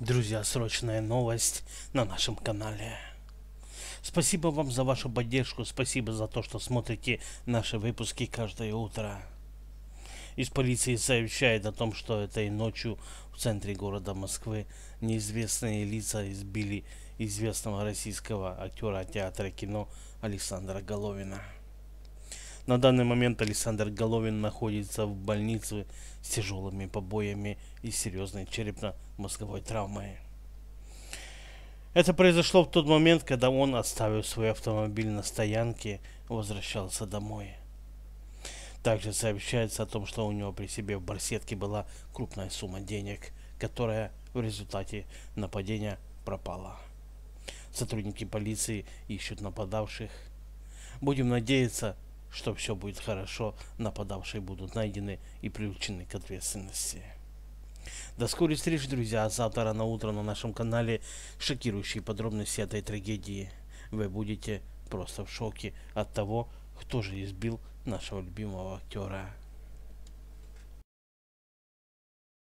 Друзья, срочная новость на нашем канале. Спасибо вам за вашу поддержку, спасибо за то, что смотрите наши выпуски каждое утро. Из полиции сообщает о том, что этой ночью в центре города Москвы неизвестные лица избили известного российского актера театра кино Александра Головина. На данный момент Александр Головин находится в больнице с тяжелыми побоями и серьезной черепно-мозговой травмой. Это произошло в тот момент, когда он, оставив свой автомобиль на стоянке, возвращался домой. Также сообщается о том, что у него при себе в барсетке была крупная сумма денег, которая в результате нападения пропала. Сотрудники полиции ищут нападавших. Будем надеяться, что все будет хорошо, нападавшие будут найдены и привлечены к ответственности. До скорой встречи, друзья. Завтра рано утро на нашем канале шокирующие подробности этой трагедии. Вы будете просто в шоке от того, кто же избил нашего любимого актера.